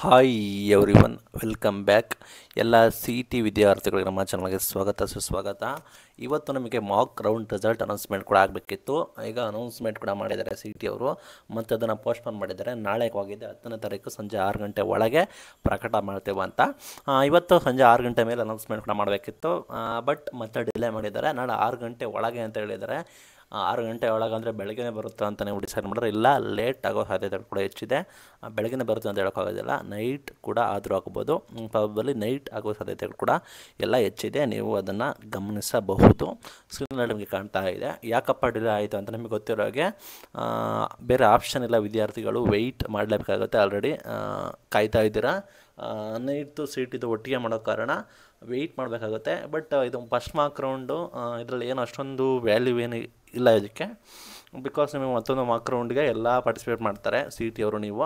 hi everyone welcome back ಎಲ್ಲ C T ವಿದ್ಯಾರ್ಥಿಗಳಿಗೆ ನಮ್ಮ ಚಾನಲ್ಗೆ ಸ್ವಾಗತ ಸುಸ್ವಾಗತ ಇವತ್ತು ನಮಗೆ ಮಾಕ್ ರೌಂಡ್ ರಿಸಲ್ಟ್ ಅನೌನ್ಸ್ಮೆಂಟ್ ಕೂಡ ಆಗಬೇಕಿತ್ತು ಈಗ ಅನೌನ್ಸ್ಮೆಂಟ್ ಕೂಡ ಮಾಡಿದ್ದಾರೆ ಸಿ ಟಿ ಅವರು ಮತ್ತು ಅದನ್ನು ಪೋಸ್ಟ್ಪೋನ್ ಮಾಡಿದ್ದಾರೆ ನಾಳೆಗೆ ಹೋಗಿದ್ದೆ ಹತ್ತನೇ ತಾರೀಕು ಸಂಜೆ ಆರು ಗಂಟೆ ಒಳಗೆ ಪ್ರಕಟ ಮಾಡ್ತೇವೆ ಅಂತ ಇವತ್ತು ಸಂಜೆ ಆರು ಗಂಟೆ ಮೇಲೆ ಅನೌನ್ಸ್ಮೆಂಟ್ ಕೂಡ ಮಾಡಬೇಕಿತ್ತು ಬಟ್ ಮತ್ತೆ ಡಿಲೇ ಮಾಡಿದ್ದಾರೆ ನಾಳೆ ಆರು ಗಂಟೆ ಒಳಗೆ ಅಂತ ಹೇಳಿದ್ದಾರೆ ಆರು ಗಂಟೆ ಒಳಗಂದರೆ ಬೆಳಗ್ಗೆ ಬರುತ್ತೆ ಅಂತಲೇ ನೀವು ಡಿಸೈಡ್ ಮಾಡಿದ್ರೆ ಇಲ್ಲ ಲೇಟ್ ಆಗೋ ಸಾಧ್ಯತೆಗಳು ಕೂಡ ಹೆಚ್ಚಿದೆ ಬೆಳಗ್ಗೆ ಬರುತ್ತೆ ಅಂತ ಹೇಳೋಕ್ಕಾಗೋದಿಲ್ಲ ನೈಟ್ ಕೂಡ ಆದರೂ ಆಗ್ಬೋದು ಪಬ್ಬಲ್ಲಿ ನೈಟ್ ಆಗೋ ಸಾಧ್ಯತೆಗಳು ಕೂಡ ಎಲ್ಲ ಹೆಚ್ಚಿದೆ ನೀವು ಅದನ್ನು ಗಮನಿಸಬಹುದು ಸ್ಕ್ರೀನ್ ನಿಮಗೆ ಕಾಣ್ತಾ ಇದೆ ಯಾಕಪ್ಪ ಡಿಲೇ ಆಯಿತು ಅಂತ ನಿಮಗೆ ಗೊತ್ತಿರೋ ಹಾಗೆ ಬೇರೆ ಆಪ್ಷನ್ ಇಲ್ಲ ವಿದ್ಯಾರ್ಥಿಗಳು ವೆಯ್ಟ್ ಮಾಡಲೇಬೇಕಾಗುತ್ತೆ ಆಲ್ರೆಡಿ ಕಾಯ್ತಾ ಇದ್ದೀರಾ ನೈಟ್ದು ಸೀಟಿದು ಒಟ್ಟಿಗೆ ಮಾಡೋ ಕಾರಣ ವೆಯ್ಟ್ ಮಾಡಬೇಕಾಗುತ್ತೆ ಬಟ್ ಇದು ಫಸ್ಟ್ ಮಾರ್ಕ್ ರೌಂಡು ಇದರಲ್ಲಿ ಏನು ಅಷ್ಟೊಂದು ವ್ಯಾಲ್ಯೂ ಏನು ಇಲ್ಲ ಇದಕ್ಕೆ ಬಿಕಾಸ್ ನಿಮಗೆ ಮತ್ತೊಂದು ಮಾಕ್ ರೌಂಡ್ಗೆ ಎಲ್ಲ ಪಾರ್ಟಿಸಿಪೇಟ್ ಮಾಡ್ತಾರೆ ಸಿ ಟಿ ಅವರು ನೀವು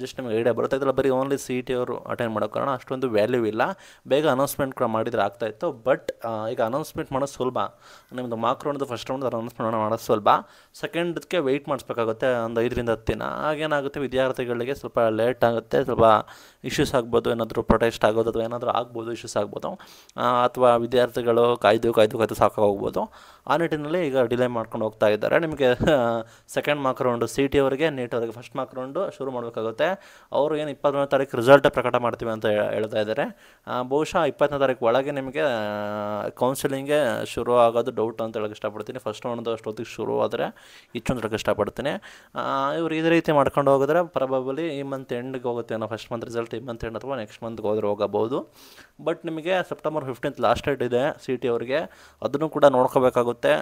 ಜಸ್ಟ್ ನಿಮಗೆ ಐಡಿಯಾ ಇದ್ರಲ್ಲಿ ಬರೀ ಓನ್ಲಿ ಸಿ ಇ ಟಿ ಅವರು ಅಟೆಂಡ್ ಮಾಡೋ ಕಾರಣ ಅಷ್ಟೊಂದು ವ್ಯಾಲ್ಯೂ ಇಲ್ಲ ಬೇಗ ಅನೌನ್ಸ್ಮೆಂಟ್ ಕೂಡ ಮಾಡಿದರೆ ಆಗ್ತಾಯಿತ್ತು ಬಟ್ ಈಗ ಅನೌನ್ಸ್ಮೆಂಟ್ ಮಾಡೋದು ಸುಲಭ ನಿಮ್ಮದು ಮಾರ್ಕ್ ಫಸ್ಟ್ ರೌಂಡ್ ಅನೌನ್ಸ್ಮೆಂಟ್ ಮಾಡೋದು ಸುಲಭ ಸೆಕೆಂಡ್ಗೆ ವೆಯ್ಟ್ ಮಾಡಿಸ್ಬೇಕಾಗುತ್ತೆ ಒಂದು ಐದರಿಂದ ಹತ್ತು ದಿನ ಆಗೇನಾಗುತ್ತೆ ವಿದ್ಯಾರ್ಥಿಗಳಿಗೆ ಸ್ವಲ್ಪ ಲೇಟ್ ಆಗುತ್ತೆ ಸ್ವಲ್ಪ ಇಶ್ಯೂಸ್ ಆಗ್ಬೋದು ಏನಾದರೂ ಪ್ರೊಟೆಸ್ಟ್ ಆಗೋದು ಅಥವಾ ಏನಾದರೂ ಆಗ್ಬೋದು ಇಶ್ಯೂಸ್ ಆಗ್ಬೋದು ಅಥವಾ ವಿದ್ಯಾರ್ಥಿಗಳು ಕಾಯ್ದು ಕಾಯ್ದು ಕಾಯ್ದು ಸಾಕಾಗೋಗ್ಬೋದು ಆ ನಿಟ್ಟಿನಲ್ಲಿ ಈಗ ಡಿಲೇ ಮಾಡ್ಕೊಂಡು ಹೋಗ್ತಾ ಇದ್ದಾರೆ ನಿಮಗೆ ಸೆಕೆಂಡ್ ಮಾರ್ಕ್ ಸಿ ಟಿ ಅವರಿಗೆ ನೀಟ್ ಅವರಿಗೆ ಫಸ್ಟ್ ಮಾರ್ಕ್ ಶುರು ಮಾಡಬೇಕಾಗುತ್ತೆ ಅನಿಸುತ್ತೆ ಅವರು ಏನು ಇಪ್ಪತ್ತೊಂದನೇ ತಾರೀಕು ರಿಸಲ್ಟ್ ಪ್ರಕಟ ಮಾಡ್ತೀವಿ ಅಂತ ಹೇಳ್ತಾ ಇದ್ದಾರೆ ಬಹುಶಃ ಇಪ್ಪತ್ತನೇ ತಾರೀಕು ಒಳಗೆ ನಿಮಗೆ ಕೌನ್ಸಿಲಿಂಗೆ ಶುರು ಆಗೋದು ಡೌಟ್ ಅಂತ ಹೇಳೋಕ್ಕೆ ಇಷ್ಟಪಡ್ತೀನಿ ಫಸ್ಟ್ ಒಂದು ಅಷ್ಟೊತ್ತಿಗೆ ಶುರು ಆದರೆ ಇಷ್ಟೊಂದು ಹೇಳೋಕ್ಕೆ ಇಷ್ಟಪಡ್ತೀನಿ ಇವರು ಇದೇ ರೀತಿ ಮಾಡ್ಕೊಂಡು ಹೋಗಿದ್ರೆ ಪ್ರಬಬಲಿ ಈ ಮಂತ್ ಎಂಡ್ಗೆ ಹೋಗುತ್ತೆ ಅನ್ನೋ ಫಸ್ಟ್ ಮಂತ್ ರಿಸಲ್ಟ್ ಈ ಮಂತ್ ಎಂಡ್ ಅಥವಾ ನೆಕ್ಸ್ಟ್ ಮಂತ್ಗೆ ಹೋದ್ರೆ ಹೋಗಬಹುದು ಬಟ್ ನಿಮಗೆ ಸೆಪ್ಟೆಂಬರ್ ಫಿಫ್ಟೀನ್ತ್ ಲಾಸ್ಟ್ ಡೇಟ್ ಇದೆ ಸಿ ಟಿ ಅವರಿಗೆ ಅದನ್ನು ಕೂಡ ನೋಡ್ಕೋಬೇಕಾಗುತ್ತೆ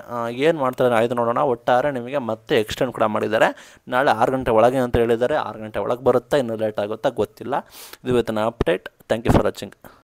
ಏನು ಮಾಡ್ತಾರೆ ಆಯ್ದು ನೋಡೋಣ ಒಟ್ಟಾರೆ ನಿಮಗೆ ಮತ್ತೆ ಎಕ್ಸ್ಟೆಂಡ್ ಕೂಡ ಮಾಡಿದ್ದಾರೆ ನಾಳೆ ಆರು ಗಂಟೆ ಒಳಗೆ ಅಂತ ಹೇಳಿದ್ದಾರೆ ಆರು ಗಂಟೆ ಒಳಗೆ ಬರುತ್ತಾ ಇನ್ನೂ ಲೇಟ್ ಆಗುತ್ತಾ ಗೊತ್ತಿಲ್ಲ ಇದು ಇವತ್ತಿನ update thank you for watching